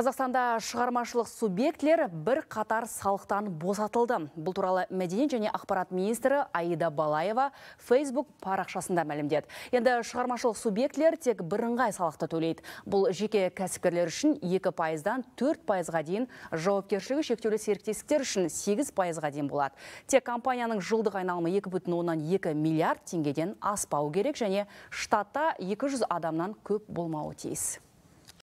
Қазақстанда шығармашылық субъектлер бір қатар салықтан босатылды. Бұл туралы мәдениет және ақпарат министрі Аида Балаева Facebook парақшасында мәлімдеді. Енді шығармашылық субъектлер тек бірыңғай салықты төлейді. Бұл жеке кәсіпкерлер үшін 2 пайыздан 4 пайызға дейін, жауапкершілігі шектеулі серіктестіктер үшін 8 пайызға дейін болады. Тек компанияның жылдық айналымы 2,2 миллиард теңгеден аспау керек және штатта 200 адамнан көп болмауы тиіс.